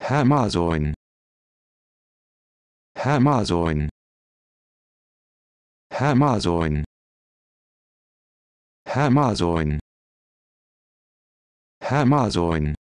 Hermasoin Hermasoin Hermasoin Hermasoin Hermasoin